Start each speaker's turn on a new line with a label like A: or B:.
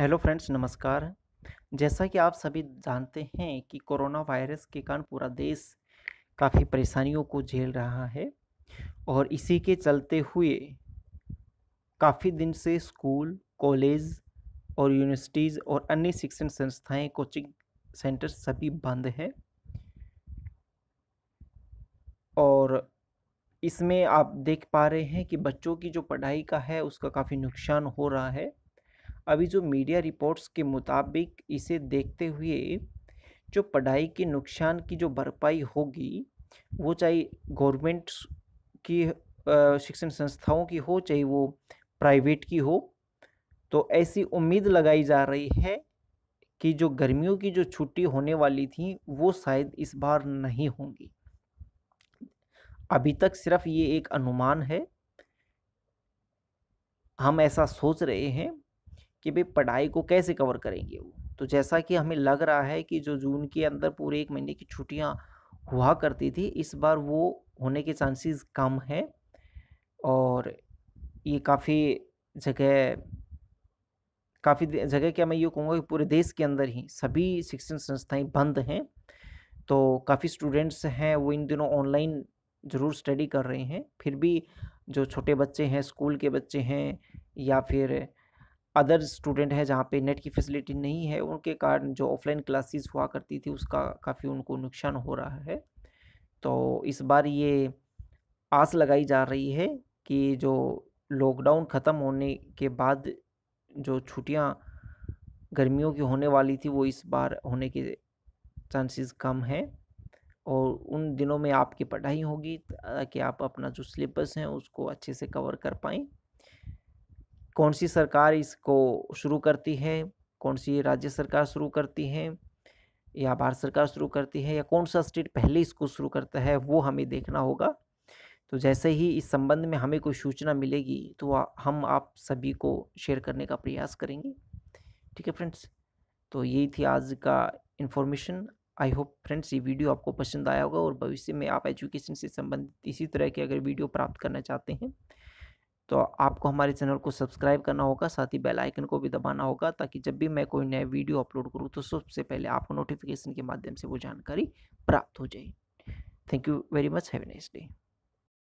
A: hello friends नमस्कार जैसा कि आप सभी जानते हैं कि कोरोना वायरस के कारण पूरा देश काफ़ी परेशानियों को झेल रहा है और इसी के चलते हुए काफ़ी दिन से स्कूल कॉलेज और यूनिवर्सिटीज़ और अन्य शिक्षण संस्थाएं कोचिंग सेंटर सभी बंद है और इसमें आप देख पा रहे हैं कि बच्चों की जो पढ़ाई का है उसका काफ़ी नुकसान हो रहा है अभी जो मीडिया रिपोर्ट्स के मुताबिक इसे देखते हुए जो पढ़ाई के नुकसान की जो भरपाई होगी वो चाहे गवर्नमेंट की शिक्षण संस्थाओं की हो चाहे वो प्राइवेट की हो तो ऐसी उम्मीद लगाई जा रही है कि जो गर्मियों की जो छुट्टी होने वाली थी वो शायद इस बार नहीं होंगी अभी तक सिर्फ ये एक अनुमान है हम ऐसा सोच रहे हैं कि भाई पढ़ाई को कैसे कवर करेंगे वो तो जैसा कि हमें लग रहा है कि जो जून के अंदर पूरे एक महीने की छुट्टियाँ हुआ करती थी इस बार वो होने के चांसेस कम है और ये काफ़ी जगह काफ़ी जगह क्या मैं ये कहूँगा कि पूरे देश के अंदर ही सभी शिक्षण संस्थाएं बंद हैं तो काफ़ी स्टूडेंट्स हैं वो इन दिनों ऑनलाइन ज़रूर स्टडी कर रहे हैं फिर भी जो छोटे बच्चे हैं स्कूल के बच्चे हैं या फिर अदर स्टूडेंट हैं जहाँ पे नेट की फैसिलिटी नहीं है उनके कारण जो ऑफलाइन क्लासेस हुआ करती थी उसका काफ़ी उनको नुकसान हो रहा है तो इस बार ये आस लगाई जा रही है कि जो लॉकडाउन ख़त्म होने के बाद जो छुट्टियाँ गर्मियों की होने वाली थी वो इस बार होने के चांसेस कम हैं और उन दिनों में आपकी पढ़ाई होगी ताकि आप अपना जो सिलेबस है उसको अच्छे से कवर कर पाएँ कौन सी सरकार इसको शुरू करती है कौन सी राज्य सरकार शुरू करती है या भारत सरकार शुरू करती है या कौन सा स्टेट पहले इसको शुरू करता है वो हमें देखना होगा तो जैसे ही इस संबंध में हमें कोई सूचना मिलेगी तो हम आप सभी को शेयर करने का प्रयास करेंगे ठीक है फ्रेंड्स तो यही थी आज का इन्फॉर्मेशन आई होप फ्रेंड्स ये वीडियो आपको पसंद आया होगा और भविष्य में आप एजुकेशन से संबंधित इसी तरह के अगर वीडियो प्राप्त करना चाहते हैं तो आपको हमारे चैनल को सब्सक्राइब करना होगा साथ ही बेल आइकन को भी दबाना होगा ताकि जब भी मैं कोई नया वीडियो अपलोड करूँ तो सबसे पहले आपको नोटिफिकेशन के माध्यम से वो जानकारी प्राप्त हो जाए thank you very much have nice day